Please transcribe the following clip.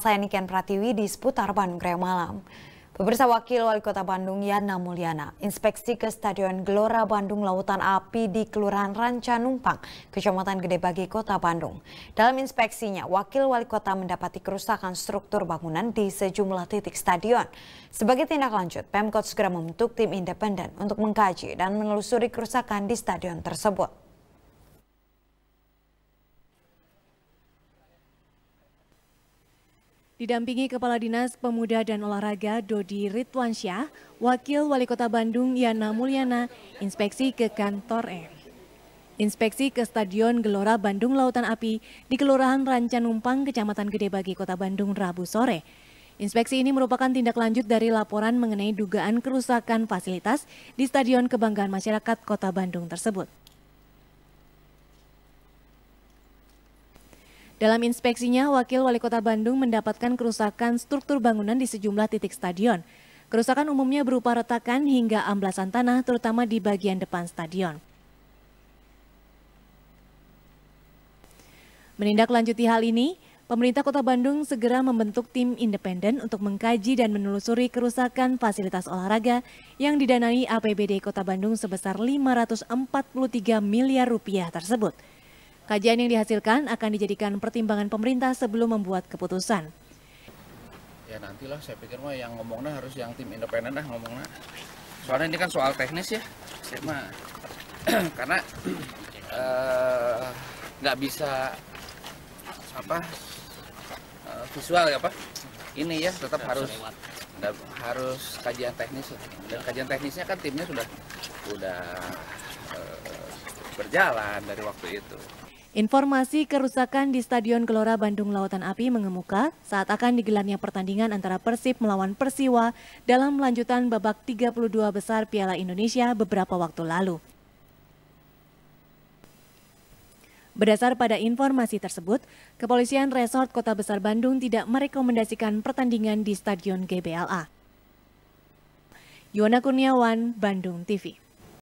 Saya Niken Pratiwi di seputar Bandung Raya Malam. Pemirsa Wakil Wali Kota Bandung Yana Mulyana inspeksi ke Stadion Gelora Bandung Lautan Api di Kelurahan Ranca Numpang, Kecamatan Gedebagi, Kota Bandung. Dalam inspeksinya, Wakil Wali Kota mendapati kerusakan struktur bangunan di sejumlah titik stadion. Sebagai tindak lanjut, Pemkot segera membentuk tim independen untuk mengkaji dan menelusuri kerusakan di stadion tersebut. Didampingi Kepala Dinas Pemuda dan Olahraga Dodi Syah, Wakil Wali Kota Bandung Yana Mulyana, inspeksi ke kantor M. Inspeksi ke Stadion Gelora Bandung Lautan Api di Kelurahan Rancanumpang, Kecamatan Gedebagi, Kota Bandung, Rabu sore. Inspeksi ini merupakan tindak lanjut dari laporan mengenai dugaan kerusakan fasilitas di Stadion Kebanggaan Masyarakat Kota Bandung tersebut. Dalam inspeksinya, Wakil Wali Kota Bandung mendapatkan kerusakan struktur bangunan di sejumlah titik stadion. Kerusakan umumnya berupa retakan hingga amblasan tanah, terutama di bagian depan stadion. Menindaklanjuti hal ini, pemerintah kota Bandung segera membentuk tim independen untuk mengkaji dan menelusuri kerusakan fasilitas olahraga yang didanai APBD kota Bandung sebesar 543 miliar rupiah tersebut. Kajian yang dihasilkan akan dijadikan pertimbangan pemerintah sebelum membuat keputusan. Ya nantilah saya pikir mah yang ngomongnya harus yang tim independen lah ngomongnya. Soalnya ini kan soal teknis ya, mah karena eh, nggak uh, bisa apa uh, visual ya apa ini ya tetap harus dan harus kajian teknis dan kajian teknisnya kan timnya sudah sudah uh, berjalan dari waktu itu. Informasi kerusakan di Stadion Gelora Bandung Lautan Api mengemuka saat akan digelarnya pertandingan antara Persib melawan Persiwa dalam lanjutan babak 32 besar Piala Indonesia beberapa waktu lalu. Berdasar pada informasi tersebut, Kepolisian Resort Kota Besar Bandung tidak merekomendasikan pertandingan di Stadion GBLA. Yona Kurniawan, Bandung TV